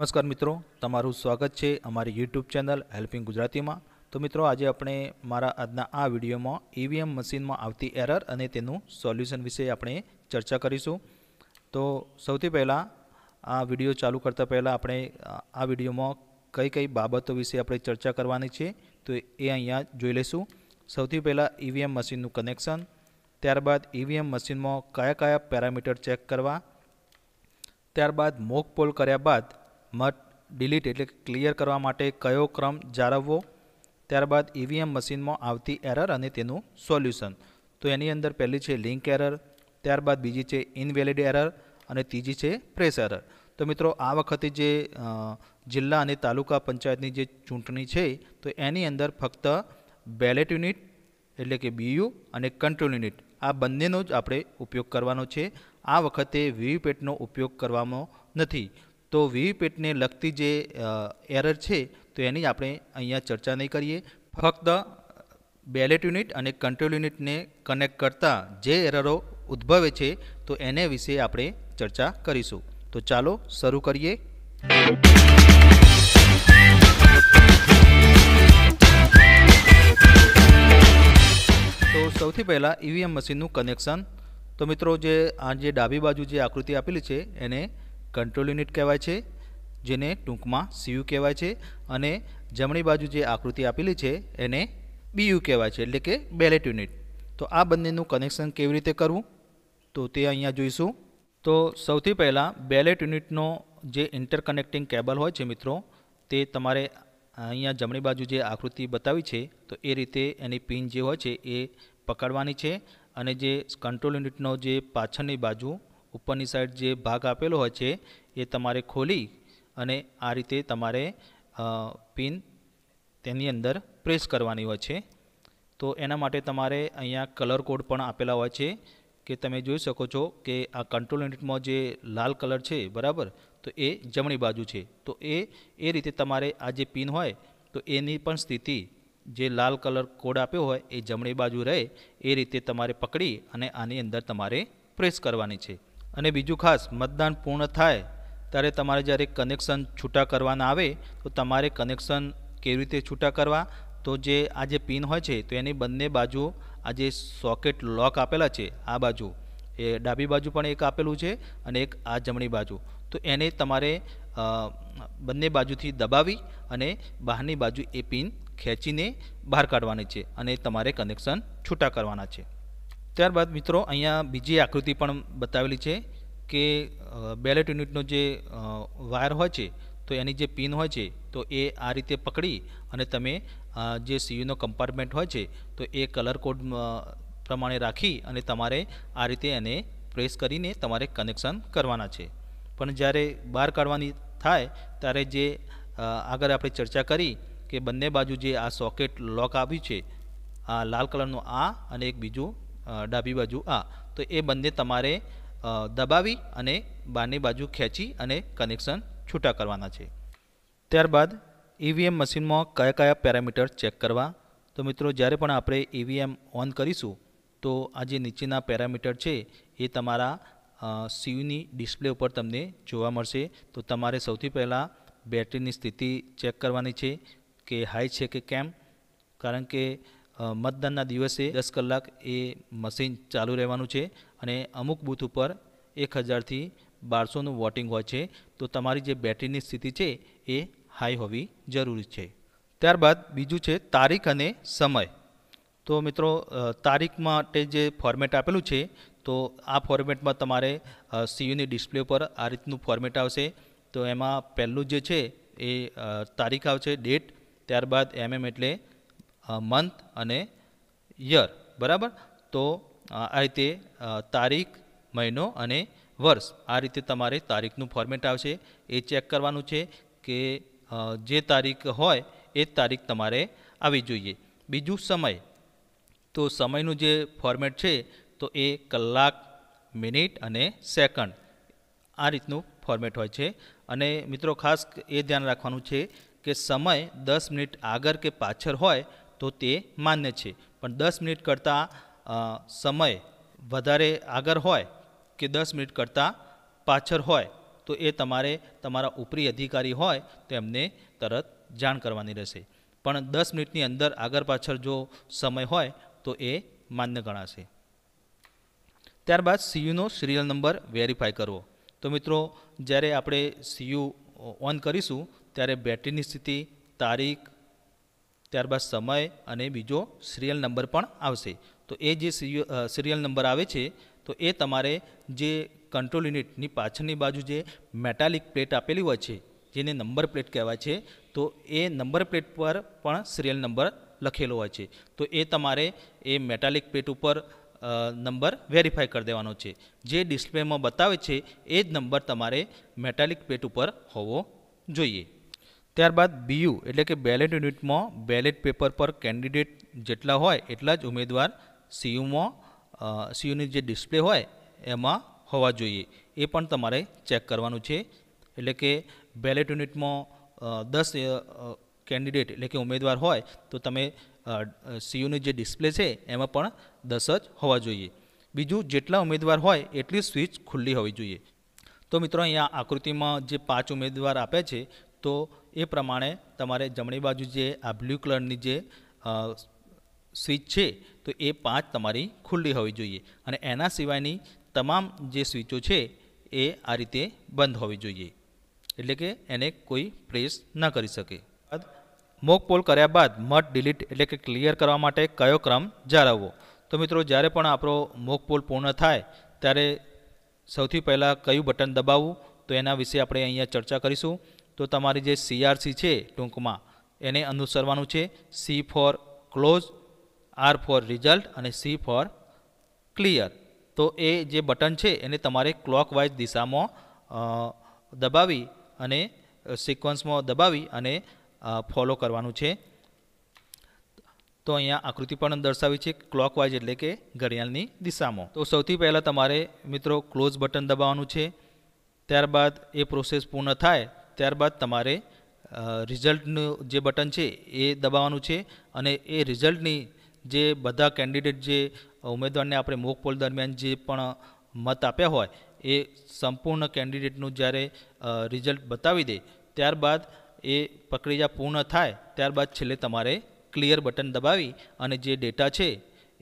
નમસ્કાર મિત્રો તમારું સ્વાગત છે અમારી યુટ્યુબ ચેનલ હેલ્પિંગ ગુજરાતીમાં તો મિત્રો આજે આપણે મારા આજના આ વિડીયોમાં ઈવીએમ મશીનમાં આવતી એરર અને તેનું સોલ્યુશન વિશે આપણે ચર્ચા કરીશું તો સૌથી પહેલાં આ વિડીયો ચાલુ કરતાં પહેલાં આપણે આ વિડીયોમાં કઈ કઈ બાબતો વિશે આપણે ચર્ચા કરવાની છે તો એ અહીંયા જોઈ લઈશું સૌથી પહેલાં ઈવીએમ મશીનનું કનેક્શન ત્યારબાદ ઈવીએમ મશીનમાં કયા કયા પેરામીટર ચેક કરવા ત્યારબાદ મોક પોલ કર્યા બાદ મત ડિલીટ એટલે ક્લિયર કરવા માટે કયો ક્રમ જાળવવો ત્યારબાદ ઈવીએમ e મશીનમાં આવતી એરર અને તેનું સોલ્યુશન તો એની અંદર પહેલી છે લિંક એરર ત્યારબાદ બીજી છે ઇનવેલિડ એરર અને ત્રીજી છે પ્રેસ એરર તો મિત્રો આ વખતે જે જિલ્લા અને તાલુકા પંચાયતની જે ચૂંટણી છે તો એની અંદર ફક્ત બેલેટ યુનિટ એટલે કે બીયુ અને કંટ્રોલ યુનિટ આ બંનેનો જ આપણે ઉપયોગ કરવાનો છે આ વખતે વીવીપેટનો ઉપયોગ કરવામાં નથી તો વીવીપેટને લગતી જે એરર છે તો એની આપણે અહીંયા ચર્ચા નહીં કરીએ ફક્ત બેલેટ યુનિટ અને કંટ્રોલ યુનિટને કનેક્ટ કરતા જે એરરો ઉદ્ભવે છે તો એને વિશે આપણે ચર્ચા કરીશું તો ચાલો શરૂ કરીએ તો સૌથી પહેલાં ઈવીએમ મશીનનું કનેક્શન તો મિત્રો જે આ જે ડાબી બાજુ જે આકૃતિ આપેલી છે એને કંટ્રોલ યુનિટ કહેવાય છે જેને ટૂંકમાં સીયુ કહેવાય છે અને જમણી બાજુ જે આકૃતિ આપેલી છે એને બીયુ કહેવાય છે એટલે કે બેલેટ યુનિટ તો આ બંનેનું કનેક્શન કેવી રીતે કરવું તો તે અહીંયા જોઈશું તો સૌથી પહેલાં બેલેટ યુનિટનો જે ઇન્ટરકનેક્ટિંગ કેબલ હોય છે મિત્રો તે તમારે અહીંયા જમણી બાજુ જે આકૃતિ બતાવી છે તો એ રીતે એની પિન જે હોય છે એ પકડવાની છે અને જે કંટ્રોલ યુનિટનો જે પાછળની બાજુ ઉપરની સાઈડ જે ભાગ આપેલો હોય છે એ તમારે ખોલી અને આ રીતે તમારે પિન તેની અંદર પ્રેસ કરવાની હોય છે તો એના માટે તમારે અહીંયા કલર કોડ પણ આપેલા હોય છે કે તમે જોઈ શકો છો કે આ કંટ્રોલ યુનિટમાં જે લાલ કલર છે બરાબર તો એ જમણી બાજુ છે તો એ એ રીતે તમારે આ જે પિન હોય તો એની પણ સ્થિતિ જે લાલ કલર કોડ આપ્યો હોય એ જમણી બાજુ રહે એ રીતે તમારે પકડી અને આની અંદર તમારે પ્રેસ કરવાની છે અને બીજું ખાસ મતદાન પૂર્ણ થાય ત્યારે તમારે જ્યારે કનેક્શન છૂટા કરવાના આવે તો તમારે કનેક્શન કેવી રીતે છૂટા કરવા તો જે આ જે પિન હોય છે તો એની બંને બાજુ આ જે સોકેટ લોક આપેલા છે આ બાજુ એ ડાબી બાજુ પણ એક આપેલું છે અને એક આ જમણી બાજુ તો એને તમારે બંને બાજુથી દબાવી અને બહારની બાજુ એ પિન ખેંચીને બહાર કાઢવાની છે અને તમારે કનેક્શન છૂટા કરવાના છે ત્યારબાદ મિત્રો અહીંયા બીજી આકૃતિ પણ બતાવેલી છે કે બેલેટ યુનિટનો જે વાયર હોય છે તો એની જે પિન હોય છે તો એ આ રીતે પકડી અને તમે જે સીયુનો કમ્પાર્ટમેન્ટ હોય છે તો એ કલર કોડ પ્રમાણે રાખી અને તમારે આ રીતે એને પ્રેસ કરીને તમારે કનેક્શન કરવાના છે પણ જ્યારે બહાર કાઢવાની થાય ત્યારે જે આગળ આપણે ચર્ચા કરી કે બંને બાજુ જે આ સોકેટ લોક આવ્યું છે આ લાલ કલરનું આ અને એક બીજું ડાબી બાજુ આ તો એ બંને તમારે દબાવી અને બારની બાજુ ખેંચી અને કનેક્શન છૂટા કરવાના છે ત્યારબાદ ઈવીએમ મશીનમાં કયા કયા પેરામીટર ચેક કરવા તો મિત્રો જ્યારે પણ આપણે ઈવીએમ ઓન કરીશું તો આ જે નીચેના પેરામીટર છે એ તમારા સીયુની ડિસ્પ્લે ઉપર તમને જોવા મળશે તો તમારે સૌથી પહેલાં બેટરીની સ્થિતિ ચેક કરવાની છે કે હાઈ છે કે કેમ કારણ કે મતદાનના દિવસે દસ કલાક એ મશીન ચાલુ રહેવાનું છે અને અમુક બૂથ ઉપર એક હજારથી બારસોનું વોટિંગ હોય છે તો તમારી જે બેટરીની સ્થિતિ છે એ હાઈ હોવી જરૂરી છે ત્યારબાદ બીજું છે તારીખ અને સમય તો મિત્રો તારીખ માટે જે ફોર્મેટ આપેલું છે તો આ ફોર્મેટમાં તમારે સીયુની ડિસ્પ્લે પર આ રીતનું ફોર્મેટ આવશે તો એમાં પહેલું જે છે એ તારીખ આવશે ડેટ ત્યારબાદ એમએમ એટલે મંથ અને યર બરાબર તો આ રીતે તારીખ મહિનો અને વર્ષ આ રીતે તમારે તારીખનું ફોર્મેટ આવશે એ ચેક કરવાનું છે કે જે તારીખ હોય એ તારીખ તમારે આવી જોઈએ બીજું સમય તો સમયનું જે ફોર્મેટ છે તો એ કલાક મિનિટ અને સેકન્ડ આ રીતનું ફોર્મેટ હોય છે અને મિત્રો ખાસ એ ધ્યાન રાખવાનું છે કે સમય દસ મિનિટ આગળ કે પાછળ હોય તો તે માન્ય છે પણ દસ મિનિટ કરતાં સમય વધારે આગળ હોય કે દસ મિનિટ કરતાં પાછળ હોય તો એ તમારે તમારા ઉપરી અધિકારી હોય તો એમને તરત જાણ કરવાની રહેશે પણ દસ મિનિટની અંદર આગળ પાછળ જો સમય હોય તો એ માન્ય ગણાશે ત્યારબાદ સીયુનો સિરિયલ નંબર વેરીફાય કરવો તો મિત્રો જ્યારે આપણે સીયુ ઓન કરીશું ત્યારે બેટરીની સ્થિતિ તારીખ ત્યારબાદ સમય અને બીજો સિરિયલ નંબર પણ આવશે તો એ જે સિરિયલ નંબર આવે છે તો એ તમારે જે કંટ્રોલ યુનિટની પાછળની બાજુ જે મેટાલિક પ્લેટ આપેલી હોય છે જેને નંબર પ્લેટ કહેવાય છે તો એ નંબર પ્લેટ પર પણ સિરિયલ નંબર લખેલો હોય છે તો એ તમારે એ મેટાલિક પ્લેટ ઉપર નંબર વેરીફાઈ કરી દેવાનો છે જે ડિસ્પ્લેમાં બતાવે છે એ જ નંબર તમારે મેટાલિક પ્લેટ ઉપર હોવો જોઈએ ત્યારબાદ બીયુ એટલે કે બેલેટ યુનિટમાં બેલેટ પેપર પર કેન્ડિડેટ જેટલા હોય એટલા જ ઉમેદવાર સીયુમાં સીયુની જે ડિસ્પ્લે હોય એમાં હોવા જોઈએ એ પણ તમારે ચેક કરવાનું છે એટલે કે બેલેટ યુનિટમાં દસ કેન્ડિડેટ એટલે કે ઉમેદવાર હોય તો તમે સીયુની જે ડિસ્પ્લે છે એમાં પણ દસ જ હોવા જોઈએ બીજું જેટલા ઉમેદવાર હોય એટલી સ્વિચ ખુલ્લી હોવી જોઈએ તો મિત્રો અહીંયા આકૃતિમાં જે પાંચ ઉમેદવાર આપ્યા છે તો એ પ્રમાણે તમારે જમણી બાજુ જે આ બ્લુ કલરની જે સ્વિચ છે તો એ પાંચ તમારી ખુલ્લી હોવી જોઈએ અને એના સિવાયની તમામ જે સ્વિચો છે એ આ રીતે બંધ હોવી જોઈએ એટલે કે એને કોઈ પ્રેસ ન કરી શકે મોક પોલ કર્યા બાદ મટ ડિલીટ એટલે કે ક્લિયર કરવા માટે કયો ક્રમ જાળવવો તો મિત્રો જ્યારે પણ આપણો મોક પોલ પૂર્ણ થાય ત્યારે સૌથી પહેલાં કયું બટન દબાવવું તો એના વિશે આપણે અહીંયા ચર્ચા કરીશું તો તમારી જે સીઆરસી છે ટૂંકમાં એને અનુસરવાનું છે C for close R for result અને સી ફોર ક્લિયર તો એ જે બટન છે એને તમારે ક્લોકવાઇઝ દિશામાં દબાવી અને સિક્વન્સમાં દબાવી અને ફોલો કરવાનું છે તો અહીંયા આકૃતિ પણ દર્શાવી છે ક્લોકવાઇઝ એટલે કે ઘડિયાળની દિશામાં તો સૌથી પહેલાં તમારે મિત્રો ક્લોઝ બટન દબાવવાનું છે ત્યારબાદ એ પ્રોસેસ પૂર્ણ થાય ત્યારબાદ તમારે રિઝલ્ટનું જે બટન છે એ દબાવવાનું છે અને એ રિઝલ્ટની જે બધા કેન્ડિડેટ જે ઉમેદવારને આપણે મોક પોલ દરમિયાન જે પણ મત આપ્યા હોય એ સંપૂર્ણ કેન્ડિડેટનું જ્યારે રિઝલ્ટ બતાવી દે ત્યારબાદ એ પ્રક્રિયા પૂર્ણ થાય ત્યારબાદ છેલ્લે તમારે ક્લિયર બટન દબાવી અને જે ડેટા છે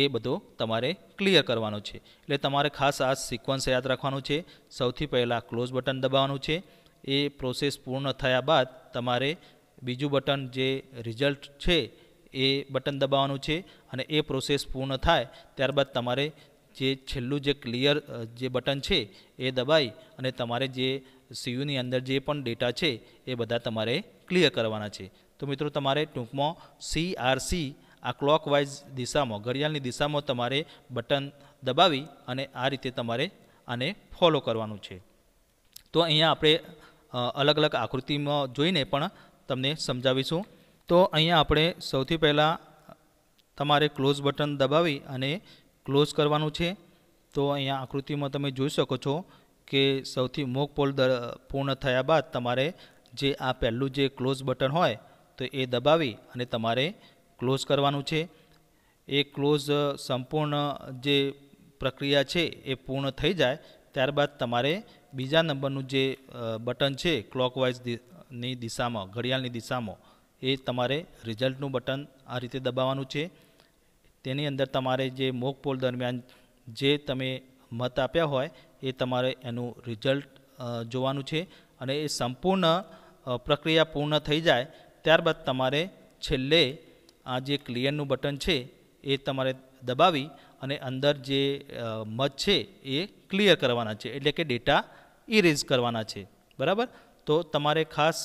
એ બધો તમારે ક્લિયર કરવાનો છે એટલે તમારે ખાસ આ સિક્વન્સ યાદ રાખવાનું છે સૌથી પહેલાં ક્લોઝ બટન દબાવવાનું છે એ પ્રોસેસ પૂર્ણ થયા બાદ તમારે બીજું બટન જે રિઝલ્ટ છે એ બટન દબાવવાનું છે અને એ પ્રોસેસ પૂર્ણ થાય ત્યારબાદ તમારે જે છેલ્લું જે ક્લિયર જે બટન છે એ દબાઈ અને તમારે જે સીયુની અંદર જે પણ ડેટા છે એ બધા તમારે ક્લિયર કરવાના છે તો મિત્રો તમારે ટૂંકમાં સીઆરસી આ ક્લોકવાઇઝ દિશામાં ઘડિયાળની દિશામાં તમારે બટન દબાવી અને આ રીતે તમારે આને ફોલો કરવાનું છે તો અહીંયા આપણે અલગ અલગ આકૃતિમાં જોઈને પણ તમને સમજાવીશું તો અહીંયા આપણે સૌથી પહેલાં તમારે ક્લોઝ બટન દબાવી અને ક્લોઝ કરવાનું છે તો અહીંયા આકૃતિમાં તમે જોઈ શકો છો કે સૌથી મોક પોલ પૂર્ણ થયા બાદ તમારે જે આ પહેલું જે ક્લોઝ બટન હોય તો એ દબાવી અને તમારે ક્લોઝ કરવાનું છે એ ક્લોઝ સંપૂર્ણ જે પ્રક્રિયા છે એ પૂર્ણ થઈ જાય ત્યારબાદ તમારે બીજા નંબરનું જે બટન છે ક્લોકવાઇઝ ની દિશામાં ઘડિયાળની દિશામાં એ તમારે રિઝલ્ટનું બટન આ રીતે દબાવવાનું છે તેની અંદર તમારે જે મોક પોલ દરમિયાન જે તમે મત આપ્યા હોય એ તમારે એનું રિઝલ્ટ જોવાનું છે અને એ સંપૂર્ણ પ્રક્રિયા પૂર્ણ થઈ જાય ત્યારબાદ તમારે છેલ્લે આ જે ક્લિયરનું બટન છે એ તમારે દબાવી અને અંદર જે મત છે એ ક્લિયર કરવાના છે એટલે કે ડેટા ઇરેઝ કરવાના છે બરાબર તો તમારે ખાસ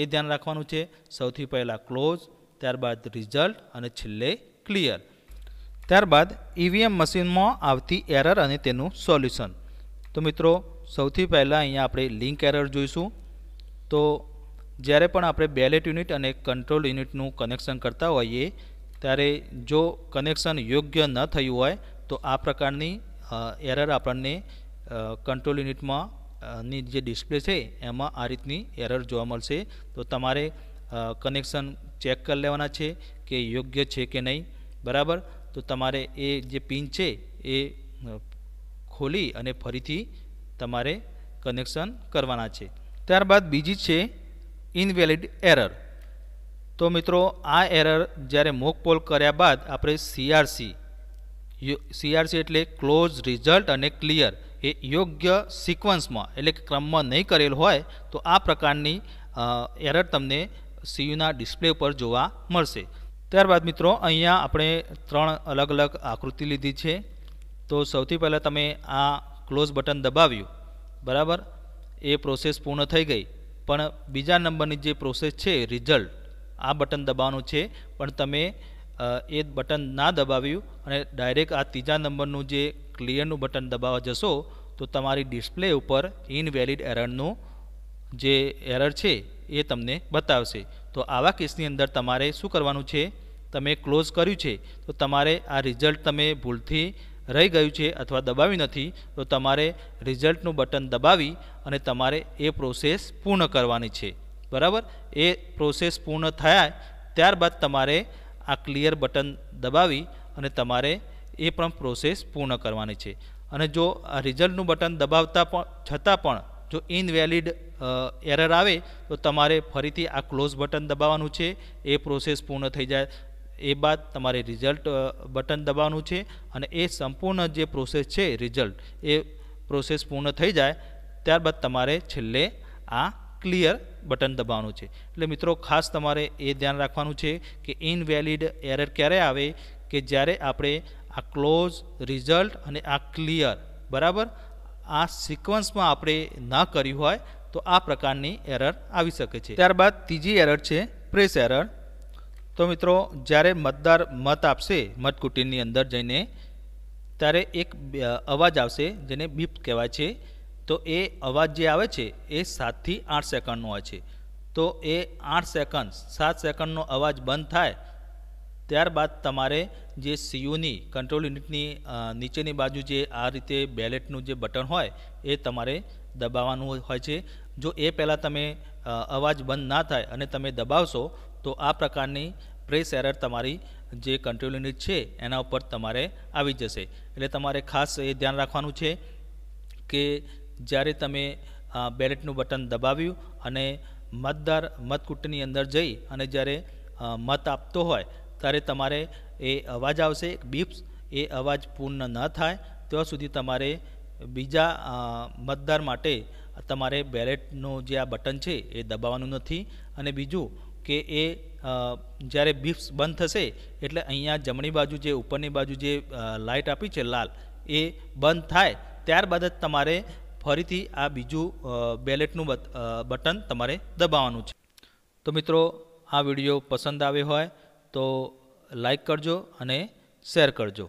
એ ધ્યાન રાખવાનું છે સૌથી પહેલાં ક્લોઝ ત્યારબાદ રિઝલ્ટ અને છેલ્લે ક્લિયર ત્યારબાદ ઈવીએમ e મશીનમાં આવતી એરર અને તેનું સોલ્યુશન તો મિત્રો સૌથી પહેલાં અહીંયા આપણે લિંક એરર જોઈશું તો જ્યારે પણ આપણે બેલેટ યુનિટ અને કંટ્રોલ યુનિટનું કનેક્શન કરતા હોઈએ ત્યારે જો કનેક્શન યોગ્ય ન થયું હોય તો આ પ્રકારની એરર આપણને કંટ્રોલ યુનિટમાં ની જે ડિસ્પ્લે છે એમાં આ રીતની એરર જોવા મળશે તો તમારે કનેક્શન ચેક કરી લેવાના છે કે યોગ્ય છે કે નહીં બરાબર તો તમારે એ જે પિન છે એ ખોલી અને ફરીથી તમારે કનેક્શન કરવાના છે ત્યારબાદ બીજી છે ઇનવેલિડ એરર તો મિત્રો આ એરર જ્યારે મોક પોલ કર્યા બાદ આપણે સીઆરસી સીઆરસી એટલે ક્લોઝ રિઝલ્ટ અને ક્લિયર એ યોગ્ય સિક્વન્સમાં એટલે કે ક્રમમાં નહીં કરેલ હોય તો આ પ્રકારની એરર તમને સીયુના ડિસ્પ્લે પર જોવા મળશે ત્યારબાદ મિત્રો અહીંયા આપણે ત્રણ અલગ અલગ આકૃતિ લીધી છે તો સૌથી પહેલાં તમે આ ક્લોઝ બટન દબાવ્યું બરાબર એ પ્રોસેસ પૂર્ણ થઈ ગઈ પણ બીજા નંબરની જે પ્રોસેસ છે રિઝલ્ટ આ બટન દબાવવાનું છે પણ તમે એ બટન ના દબાવ્યું અને ડાયરેક્ટ આ ત્રીજા નંબરનું જે ક્લિયરનું બટન દબાવવા જશો તો તમારી ડિસ્પ્લે ઉપર ઇનવેલિડ એરરનું જે એરર છે એ તમને બતાવશે તો આવા કેસની અંદર તમારે શું કરવાનું છે તમે ક્લોઝ કર્યું છે તો તમારે આ રિઝલ્ટ તમે ભૂલથી રહી ગયું છે અથવા દબાવી નથી તો તમારે રિઝલ્ટનું બટન દબાવી અને તમારે એ પ્રોસેસ પૂર્ણ કરવાની છે બરાબર એ પ્રોસેસ પૂર્ણ થયા ત્યારબાદ તમારે આ ક્લિયર બટન દબાવી અને તમારે એ પણ પ્રોસેસ પૂર્ણ કરવાની છે અને જો આ રિઝલ્ટનું બટન દબાવતા પણ છતાં પણ જો ઇનવેલિડ એરર આવે તો તમારે ફરીથી આ ક્લોઝ બટન દબાવવાનું છે એ પ્રોસેસ પૂર્ણ થઈ જાય એ બાદ તમારે રિઝલ્ટ બટન દબાવવાનું છે અને એ સંપૂર્ણ જે પ્રોસેસ છે રિઝલ્ટ એ પ્રોસેસ પૂર્ણ થઈ જાય ત્યારબાદ તમારે છેલ્લે આ ક્લિયર બટન દબાવવાનું છે એટલે મિત્રો ખાસ તમારે એ ધ્યાન રાખવાનું છે કે ઇનવેલિડ એરર ક્યારે આવે કે જ્યારે આપણે આ ક્લોઝ રિઝલ્ટ અને આ ક્લિયર બરાબર આ સિક્વન્સમાં આપણે ના કર્યું હોય તો આ પ્રકારની એરર આવી શકે છે ત્યારબાદ ત્રીજી એરર છે પ્રેસ એરર તો મિત્રો જ્યારે મતદાર મત આપશે મતકુટીરની અંદર જઈને ત્યારે એક અવાજ આવશે જેને બીપ કહેવાય છે તો એ અવાજ જે આવે છે એ સાતથી આઠ સેકન્ડનો હોય છે તો એ આઠ સેકન્ડ સાત સેકન્ડનો અવાજ બંધ થાય ત્યારબાદ તમારે જે સીયુની કંટ્રોલ યુનિટની નીચેની બાજુ જે આ રીતે બેલેટનું જે બટન હોય એ તમારે દબાવવાનું હોય છે જો એ પહેલાં તમે અવાજ બંધ ના થાય અને તમે દબાવશો તો આ પ્રકારની પ્રેસ એરર તમારી જે કંટ્રોલ યુનિટ છે એના ઉપર તમારે આવી જશે એટલે તમારે ખાસ એ ધ્યાન રાખવાનું છે કે જ્યારે તમે બેલેટનું બટન દબાવ્યું અને મતદાર મતકૂટની અંદર જઈ અને જ્યારે મત આપતો હોય ત્યારે તમારે એ અવાજ આવશે બીપ્સ એ અવાજ પૂર્ણ ન થાય ત્યાં સુધી તમારે બીજા મતદાર માટે તમારે બેલેટનું જે આ બટન છે એ દબાવવાનું નથી અને બીજું કે એ જ્યારે બીપ્સ બંધ થશે એટલે અહીંયા જમણી બાજુ જે ઉપરની બાજુ જે લાઇટ આપી છે લાલ એ બંધ થાય ત્યારબાદ જ તમારે ફરીથી આ બીજું બેલેટનું બટન તમારે દબાવવાનું છે તો મિત્રો આ વિડીયો પસંદ આવ્યો હોય તો લાઈક કરજો અને શેર કરજો